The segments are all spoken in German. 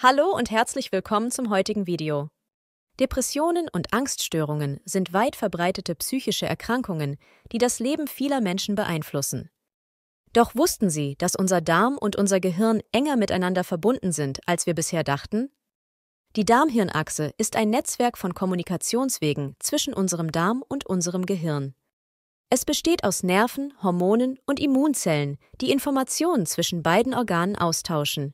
Hallo und herzlich willkommen zum heutigen Video. Depressionen und Angststörungen sind weit verbreitete psychische Erkrankungen, die das Leben vieler Menschen beeinflussen. Doch wussten Sie, dass unser Darm und unser Gehirn enger miteinander verbunden sind, als wir bisher dachten? Die Darmhirnachse ist ein Netzwerk von Kommunikationswegen zwischen unserem Darm und unserem Gehirn. Es besteht aus Nerven, Hormonen und Immunzellen, die Informationen zwischen beiden Organen austauschen.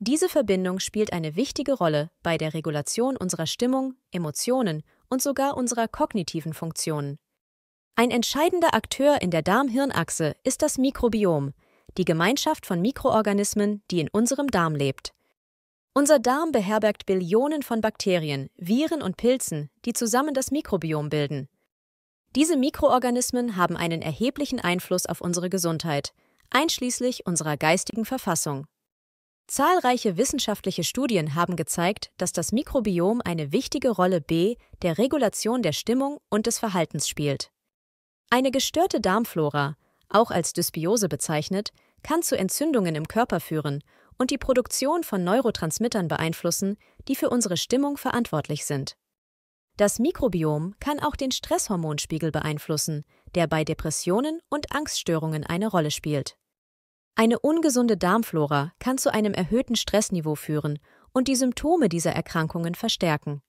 Diese Verbindung spielt eine wichtige Rolle bei der Regulation unserer Stimmung, Emotionen und sogar unserer kognitiven Funktionen. Ein entscheidender Akteur in der Darm-Hirn-Achse ist das Mikrobiom, die Gemeinschaft von Mikroorganismen, die in unserem Darm lebt. Unser Darm beherbergt Billionen von Bakterien, Viren und Pilzen, die zusammen das Mikrobiom bilden. Diese Mikroorganismen haben einen erheblichen Einfluss auf unsere Gesundheit, einschließlich unserer geistigen Verfassung. Zahlreiche wissenschaftliche Studien haben gezeigt, dass das Mikrobiom eine wichtige Rolle B der Regulation der Stimmung und des Verhaltens spielt. Eine gestörte Darmflora, auch als Dysbiose bezeichnet, kann zu Entzündungen im Körper führen und die Produktion von Neurotransmittern beeinflussen, die für unsere Stimmung verantwortlich sind. Das Mikrobiom kann auch den Stresshormonspiegel beeinflussen, der bei Depressionen und Angststörungen eine Rolle spielt. Eine ungesunde Darmflora kann zu einem erhöhten Stressniveau führen und die Symptome dieser Erkrankungen verstärken.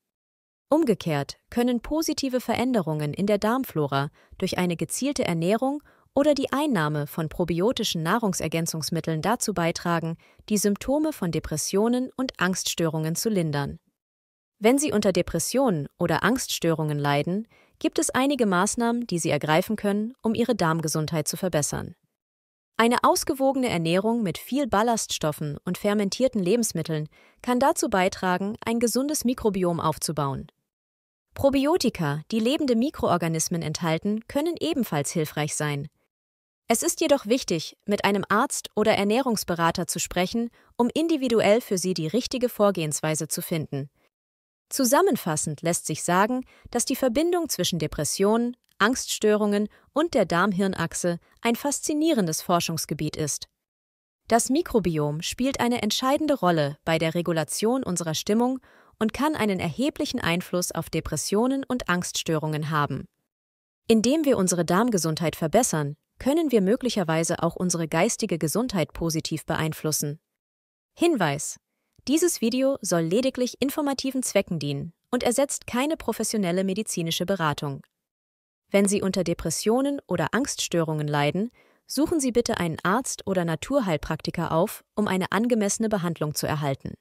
Umgekehrt können positive Veränderungen in der Darmflora durch eine gezielte Ernährung oder die Einnahme von probiotischen Nahrungsergänzungsmitteln dazu beitragen, die Symptome von Depressionen und Angststörungen zu lindern. Wenn Sie unter Depressionen oder Angststörungen leiden, gibt es einige Maßnahmen, die Sie ergreifen können, um Ihre Darmgesundheit zu verbessern. Eine ausgewogene Ernährung mit viel Ballaststoffen und fermentierten Lebensmitteln kann dazu beitragen, ein gesundes Mikrobiom aufzubauen. Probiotika, die lebende Mikroorganismen enthalten, können ebenfalls hilfreich sein. Es ist jedoch wichtig, mit einem Arzt oder Ernährungsberater zu sprechen, um individuell für sie die richtige Vorgehensweise zu finden. Zusammenfassend lässt sich sagen, dass die Verbindung zwischen Depressionen, Angststörungen und der Darmhirnachse ein faszinierendes Forschungsgebiet ist. Das Mikrobiom spielt eine entscheidende Rolle bei der Regulation unserer Stimmung und kann einen erheblichen Einfluss auf Depressionen und Angststörungen haben. Indem wir unsere Darmgesundheit verbessern, können wir möglicherweise auch unsere geistige Gesundheit positiv beeinflussen. Hinweis: Dieses Video soll lediglich informativen Zwecken dienen und ersetzt keine professionelle medizinische Beratung. Wenn Sie unter Depressionen oder Angststörungen leiden, suchen Sie bitte einen Arzt oder Naturheilpraktiker auf, um eine angemessene Behandlung zu erhalten.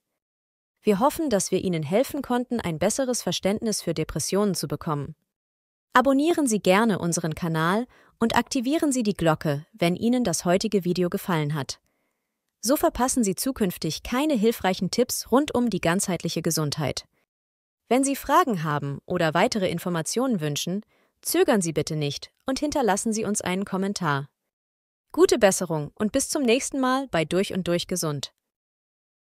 Wir hoffen, dass wir Ihnen helfen konnten, ein besseres Verständnis für Depressionen zu bekommen. Abonnieren Sie gerne unseren Kanal und aktivieren Sie die Glocke, wenn Ihnen das heutige Video gefallen hat. So verpassen Sie zukünftig keine hilfreichen Tipps rund um die ganzheitliche Gesundheit. Wenn Sie Fragen haben oder weitere Informationen wünschen, Zögern Sie bitte nicht und hinterlassen Sie uns einen Kommentar. Gute Besserung und bis zum nächsten Mal bei Durch und Durch Gesund.